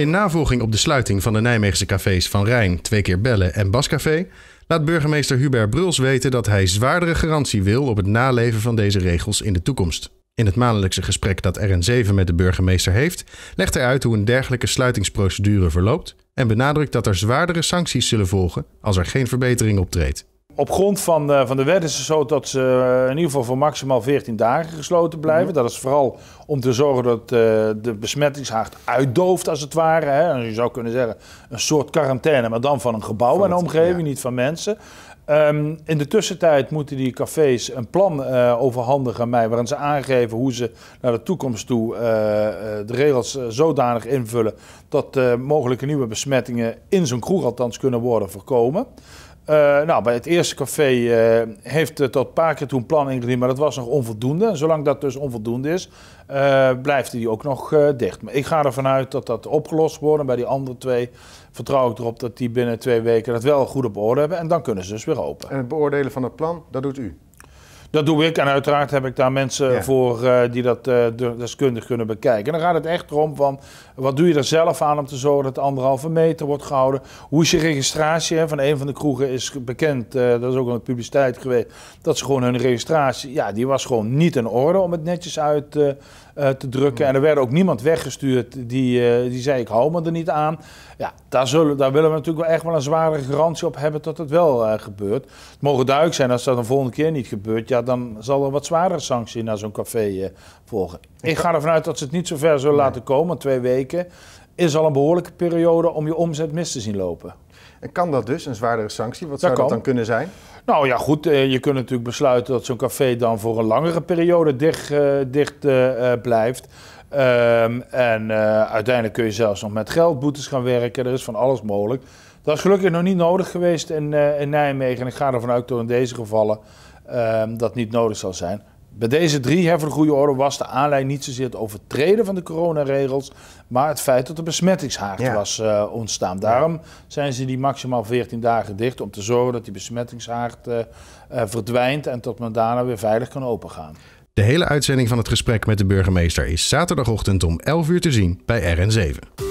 In navolging op de sluiting van de Nijmeegse cafés Van Rijn, Twee keer Bellen en Bascafé laat burgemeester Hubert Bruls weten dat hij zwaardere garantie wil op het naleven van deze regels in de toekomst. In het maandelijkse gesprek dat RN7 met de burgemeester heeft, legt hij uit hoe een dergelijke sluitingsprocedure verloopt en benadrukt dat er zwaardere sancties zullen volgen als er geen verbetering optreedt. Op grond van, eh, van de wet is het zo dat ze eh, in ieder geval voor maximaal 14 dagen gesloten blijven. Mhm. Dat is vooral om te zorgen dat eh, de besmettingshaard uitdooft, als het ware. Hè. je zou kunnen zeggen, een soort quarantaine, maar dan van een gebouw en omgeving, niet van mensen. Ehm, in de tussentijd moeten die cafés een plan overhandigen aan mij, waarin ze aangeven hoe ze naar de toekomst toe de regels zodanig invullen dat uh, mogelijke nieuwe besmettingen in zo'n kroeg althans kunnen worden voorkomen. Eh, nou, bij het eerste café eh, heeft het eh, tot een paar keer toen plan ingediend, maar dat was nog onvoldoende. En zolang dat dus onvoldoende is, blijft die ook nog dicht. Maar ik ga ervan uit dat dat opgelost wordt. En bij die andere twee vertrouw ik erop dat die binnen twee weken dat wel goed op orde hebben. En dan kunnen ze dus weer open. En het beoordelen van het plan, dat doet u? Dat doe ik en uiteraard heb ik daar mensen voor eh, die dat eh, deskundig kunnen bekijken. En dan gaat het echt om van, wat doe je er zelf aan om te zorgen dat anderhalve meter wordt gehouden? Hoe is je registratie? Van een van de kroegen is bekend, eh, dat is ook de publiciteit geweest, dat ze gewoon hun registratie, ja, die was gewoon niet in orde om het netjes uit te drukken. En er werd ook niemand weggestuurd die, die zei, ik hou me er niet aan. Ja, daar, zullen, daar willen we natuurlijk wel echt wel een zware garantie op hebben dat het wel gebeurt. Het mogen duidelijk zijn als dat de volgende keer niet gebeurt, ja, dan zal er wat zwaardere sanctie naar zo'n café eh, volgen. Ik ga ervan uit dat ze het niet zo ver zullen laten komen, twee weken. Is al een behoorlijke periode om je omzet mis te zien lopen. En kan dat dus, een zwaardere sanctie? Wat zou dat dan kunnen zijn? Nou ja, goed, eh, je kunt natuurlijk besluiten dat zo'n café dan voor een langere periode dicht, eh, dicht blijft. Ehm, en uiteindelijk kun je zelfs nog met geldboetes gaan werken. Er is van alles mogelijk. Dat is gelukkig nog niet nodig geweest in, in Nijmegen. En ik ga ervan uit dat in deze gevallen Ehm, dat niet nodig zal zijn. Bij deze drie, hè, voor de goede orde, was de aanleiding niet zozeer het overtreden van de coronaregels, maar het feit dat er besmettingshaard was eh, ontstaan. Daarom zijn ze die maximaal 14 dagen dicht om te zorgen dat die besmettingshaard eh, eh, verdwijnt en tot men daarna weer veilig kan opengaan. De hele uitzending van het gesprek met de burgemeester is zaterdagochtend om 11 uur te zien bij RN7.